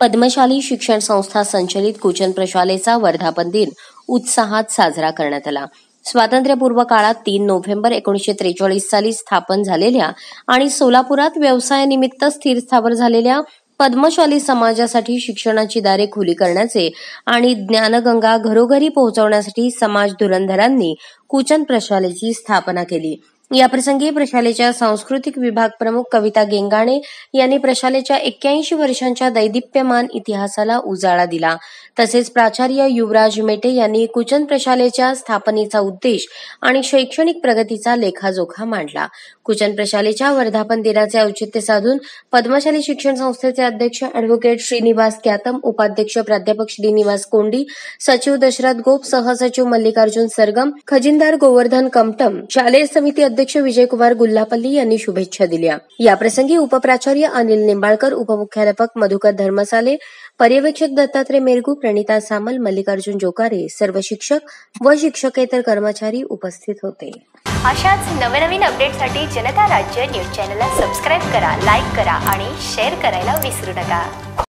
पद्मशाली शिक्षण संस्था संचलित कुचन प्रशालेचा वर्धापन दिन उत्साहात साजरा करण्यात आला स्वातंत्र्यपूर्व काळात तीन नोव्हेंबर एकोणीशे त्रेचाळीस साली स्थापन झालेल्या आणि सोलापुरात व्यवसायानिमित्त स्थिर स्थावर झालेल्या पद्मशाली समाजासाठी शिक्षणाची दारे खुली करण्याचे आणि ज्ञानगंगा घरोघरी पोहोचवण्यासाठी समाज धुरंधरांनी कुचन प्रशालेची स्थापना केली याप्रसंगी प्रशालेच्या सांस्कृतिक विभाग प्रमुख कविता गेंगाणे यांनी प्रशालेच्या एक्क्याऐंशी वर्षांच्या दैदिप्यमान इतिहासाला उजाळा दिला तसेच प्राचार्य युवराज मेटे यांनी कुचन प्रशालेच्या स्थापनेचा उद्देश आणि शैक्षणिक प्रगतीचा लेखाजोखा मांडला कुचन प्रशालेच्या वर्धापन दिनाचे औचित्य साधून पद्मशाली शिक्षण संस्थेचे अध्यक्ष अॅडव्होकेट श्रीनिवास क्यातम उपाध्यक्ष प्राध्यापक श्रीनिवास कोंडी सचिव दशरथ गोप सहसचिव मल्लिकार्जुन सरगम खजिनदार गोवर्धन कमटम शालेय समिती अध्यक्ष विजयकुमार गुल्लापल्ली यांनी शुभेच्छा दिल्या याप्रसंगी उपप्राचार्य अनिल निंबाळकर उपमुख्याध्यापक मधुकर धर्मसाले पर्यवेक्षक दत्तात्रय मेरगू प्रणिता सामल मल्लिकार्जुन जोकारे सर्व शिक्षक व शिक्षकेतर कर्मचारी उपस्थित होते अशाच नवनवीन अपडेटसाठी जनता राज्य न्यूज चॅनलला सबस्क्राईब करा लाईक करा आणि शेअर करायला विसरू नका